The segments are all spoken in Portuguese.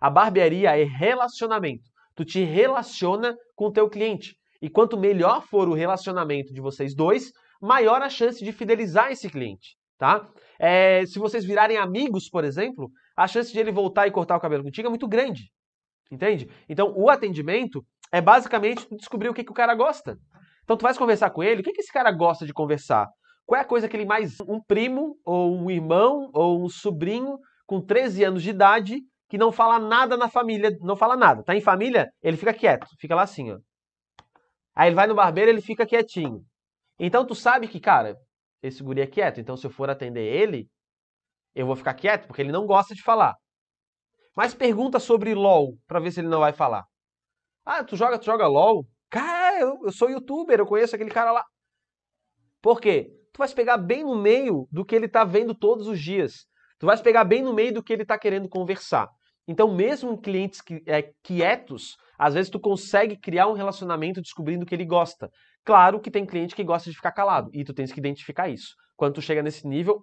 A barbearia é relacionamento. Tu te relaciona com o teu cliente. E quanto melhor for o relacionamento de vocês dois, maior a chance de fidelizar esse cliente, tá? É, se vocês virarem amigos, por exemplo, a chance de ele voltar e cortar o cabelo contigo é muito grande, entende? Então, o atendimento é basicamente descobrir o que, que o cara gosta. Então, tu vais conversar com ele, o que, que esse cara gosta de conversar? Qual é a coisa que ele mais... Um primo, ou um irmão, ou um sobrinho com 13 anos de idade que não fala nada na família, não fala nada. Tá em família, ele fica quieto, fica lá assim, ó. Aí ele vai no barbeiro, ele fica quietinho. Então tu sabe que, cara, esse guri é quieto, então se eu for atender ele, eu vou ficar quieto porque ele não gosta de falar. Mas pergunta sobre LOL para ver se ele não vai falar. Ah, tu joga, tu joga LOL? Cara, eu, eu sou youtuber, eu conheço aquele cara lá. Por quê? Tu vais pegar bem no meio do que ele tá vendo todos os dias. Tu vais pegar bem no meio do que ele tá querendo conversar. Então, mesmo em clientes que, é, quietos, às vezes tu consegue criar um relacionamento descobrindo o que ele gosta. Claro que tem cliente que gosta de ficar calado e tu tens que identificar isso. Quando tu chega nesse nível,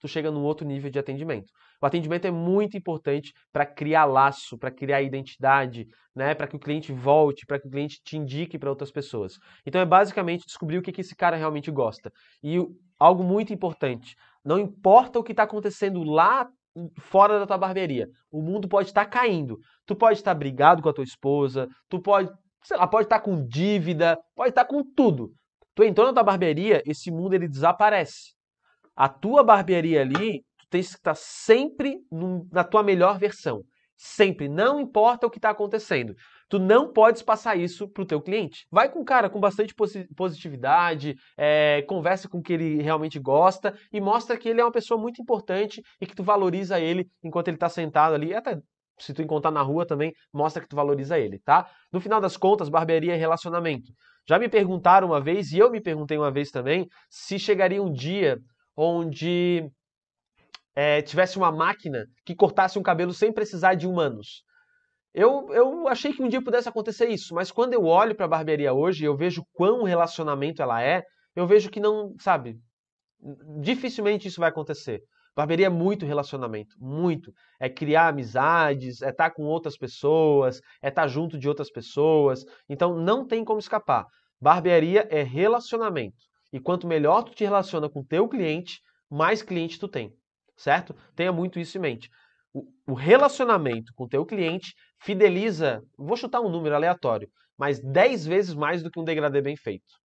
tu chega num outro nível de atendimento. O atendimento é muito importante para criar laço, para criar identidade, né, para que o cliente volte, para que o cliente te indique para outras pessoas. Então é basicamente descobrir o que, que esse cara realmente gosta. E algo muito importante, não importa o que está acontecendo lá fora da tua barbearia. O mundo pode estar tá caindo. Tu pode estar tá brigado com a tua esposa, tu pode, sei lá, pode estar tá com dívida, pode estar com tudo. Tu entrou na tua barbearia, esse mundo ele desaparece. A tua barbearia ali, tu tens que estar sempre no, na tua melhor versão. Sempre, não importa o que está acontecendo. Tu não podes passar isso pro teu cliente. Vai com o cara com bastante positividade, é, conversa com o que ele realmente gosta e mostra que ele é uma pessoa muito importante e que tu valoriza ele enquanto ele está sentado ali, até se tu encontrar na rua também, mostra que tu valoriza ele, tá? No final das contas, barbearia é relacionamento. Já me perguntaram uma vez, e eu me perguntei uma vez também, se chegaria um dia onde é, tivesse uma máquina que cortasse um cabelo sem precisar de humanos. Eu, eu achei que um dia pudesse acontecer isso, mas quando eu olho para a barbearia hoje, eu vejo quão relacionamento ela é, eu vejo que não, sabe, dificilmente isso vai acontecer. Barbearia é muito relacionamento, muito. É criar amizades, é estar tá com outras pessoas, é estar tá junto de outras pessoas. Então não tem como escapar. Barbearia é relacionamento. E quanto melhor tu te relaciona com teu cliente, mais cliente tu tem certo? Tenha muito isso em mente. O, o relacionamento com o teu cliente fideliza, vou chutar um número aleatório, mas 10 vezes mais do que um degradê bem feito.